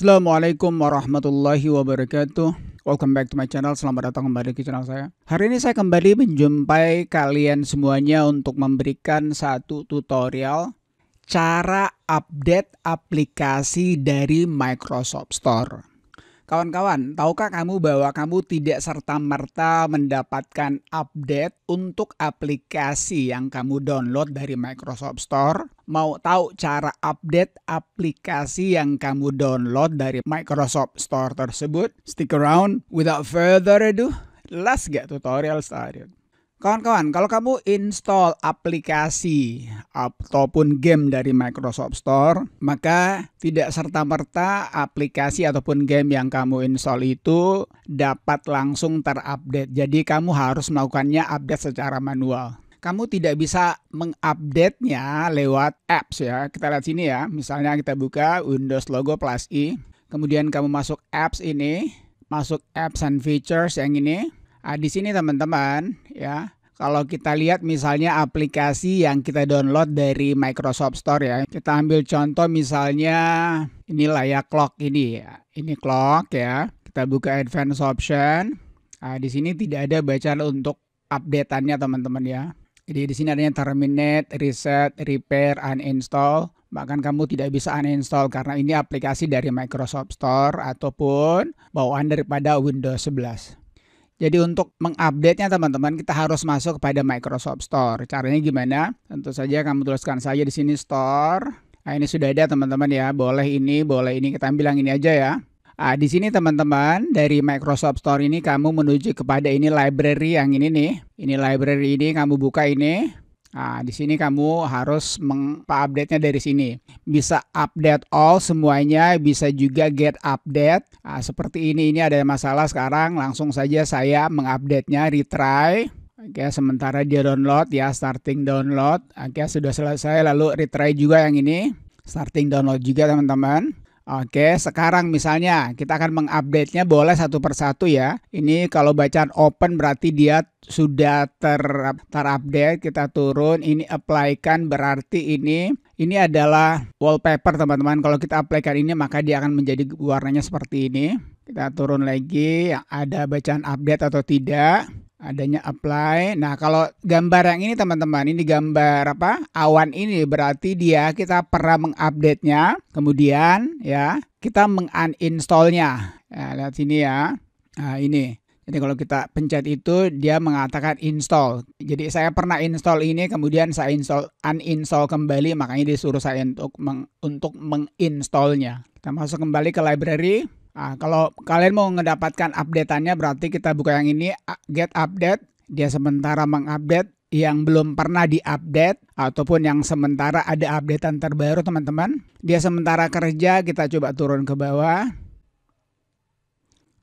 Assalamualaikum warahmatullahi wabarakatuh. Welcome back to my channel, selamat datang kembali ke channel saya Hari ini saya kembali menjumpai kalian semuanya untuk memberikan satu tutorial Cara update aplikasi dari Microsoft Store Kawan-kawan, tahukah kamu bahwa kamu tidak serta-merta mendapatkan update untuk aplikasi yang kamu download dari Microsoft Store? Mau tahu cara update aplikasi yang kamu download dari Microsoft Store tersebut? Stick around. Without further ado, let's get tutorial started. Kawan-kawan, kalau kamu install aplikasi ataupun game dari Microsoft Store, maka tidak serta-merta aplikasi ataupun game yang kamu install itu dapat langsung terupdate. Jadi kamu harus melakukannya update secara manual. Kamu tidak bisa mengupdate-nya lewat apps ya. Kita lihat sini ya. Misalnya kita buka Windows logo plus i. Kemudian kamu masuk apps ini. Masuk apps and features yang ini Nah, di sini teman-teman ya kalau kita lihat misalnya aplikasi yang kita download dari Microsoft Store ya. Kita ambil contoh misalnya inilah ya clock ini ya. Ini clock ya. Kita buka advanced option. Nah, di sini tidak ada bacaan untuk updateannya teman-teman ya. Jadi di sini adanya terminate, reset, repair, uninstall. Bahkan kamu tidak bisa uninstall karena ini aplikasi dari Microsoft Store ataupun bawaan daripada Windows 11. Jadi untuk mengupdate-nya teman-teman kita harus masuk kepada Microsoft Store. Caranya gimana? Tentu saja kamu tuliskan saja di sini Store. Nah, ini sudah ada teman-teman ya. Boleh ini, boleh ini. Kita ambil yang ini aja ya. Nah, di sini teman-teman dari Microsoft Store ini kamu menuju kepada ini library yang ini nih. Ini library ini kamu buka ini. Nah, di sini kamu harus mengupdate-nya dari sini. Bisa update all semuanya, bisa juga get update. Nah, seperti ini, ini ada masalah sekarang. Langsung saja saya mengupdate-nya, retry. Oke, sementara dia download ya, starting download. Oke, sudah selesai. Lalu retry juga yang ini, starting download juga teman-teman. Oke, sekarang misalnya kita akan mengupdate-nya boleh satu persatu ya. Ini kalau bacaan open berarti dia sudah ter terupdate, kita turun, ini apply-kan berarti ini ini adalah wallpaper teman-teman. Kalau kita apply-kan ini maka dia akan menjadi warnanya seperti ini. Kita turun lagi, ada bacaan update atau tidak adanya apply. Nah, kalau gambar yang ini teman-teman, ini gambar apa? Awan ini berarti dia kita pernah mengupdate-nya. Kemudian ya, kita menguninstall-nya. Ya, lihat sini ya. Nah, ini. Jadi kalau kita pencet itu dia mengatakan install. Jadi saya pernah install ini kemudian saya install uninstall kembali makanya disuruh saya untuk meng, untuk menginstallnya. Kita masuk kembali ke library. Nah, kalau kalian mau mendapatkan updateannya berarti kita buka yang ini get update. Dia sementara mengupdate yang belum pernah diupdate ataupun yang sementara ada updatean terbaru teman-teman. Dia sementara kerja kita coba turun ke bawah.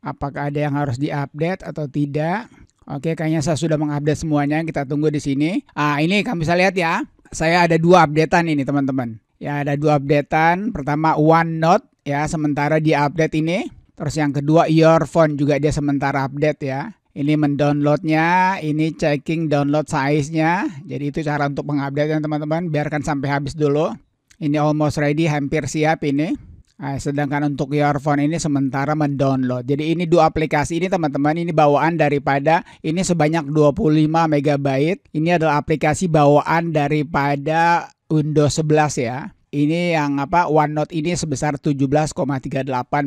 Apakah ada yang harus diupdate atau tidak? Oke, kayaknya saya sudah mengupdate semuanya. Kita tunggu di sini. Ah, ini kamu bisa lihat ya. Saya ada dua updatean ini teman-teman. Ya, ada dua updatean. Pertama OneNote ya sementara di update ini. Terus yang kedua earphone juga dia sementara update ya. Ini mendownloadnya, ini checking download size-nya. Jadi itu cara untuk mengupdate ya teman-teman. Biarkan sampai habis dulu. Ini almost ready, hampir siap ini. Nah, sedangkan untuk earphone ini sementara mendownload. Jadi ini dua aplikasi ini teman-teman ini bawaan daripada ini sebanyak 25 MB. Ini adalah aplikasi bawaan daripada Windows 11 ya. Ini yang apa OneNote ini sebesar 17,38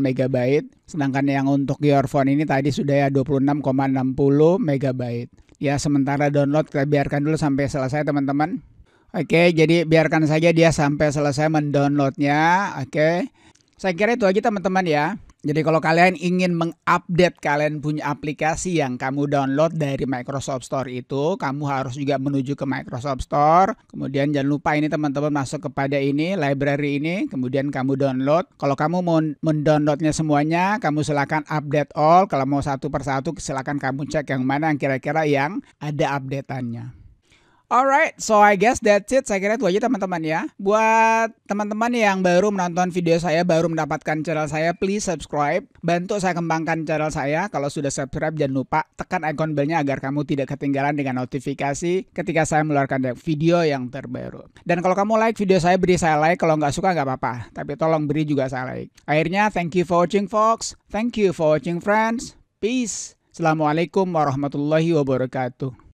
MB sedangkan yang untuk earphone ini tadi sudah ya 26,60 MB. Ya sementara download kita biarkan dulu sampai selesai teman-teman. Oke, jadi biarkan saja dia sampai selesai mendownloadnya. Oke. Saya kira itu aja teman-teman ya. Jadi kalau kalian ingin mengupdate kalian punya aplikasi yang kamu download dari Microsoft Store itu, kamu harus juga menuju ke Microsoft Store. Kemudian jangan lupa ini teman-teman masuk kepada ini library ini, kemudian kamu download. Kalau kamu mau mendownloadnya semuanya, kamu silakan update all. Kalau mau satu persatu silakan kamu cek yang mana yang kira-kira yang ada updateannya. Alright, so I guess that's it. Saya kira itu aja teman-teman ya. Buat teman-teman yang baru menonton video saya, baru mendapatkan channel saya, please subscribe. Bantu saya kembangkan channel saya. Kalau sudah subscribe, jangan lupa tekan icon belnya agar kamu tidak ketinggalan dengan notifikasi ketika saya mengeluarkan video yang terbaru. Dan kalau kamu like video saya, beri saya like. Kalau nggak suka, nggak apa-apa. Tapi tolong beri juga saya like. Akhirnya, thank you for watching, folks. Thank you for watching, friends. Peace. Assalamualaikum warahmatullahi wabarakatuh.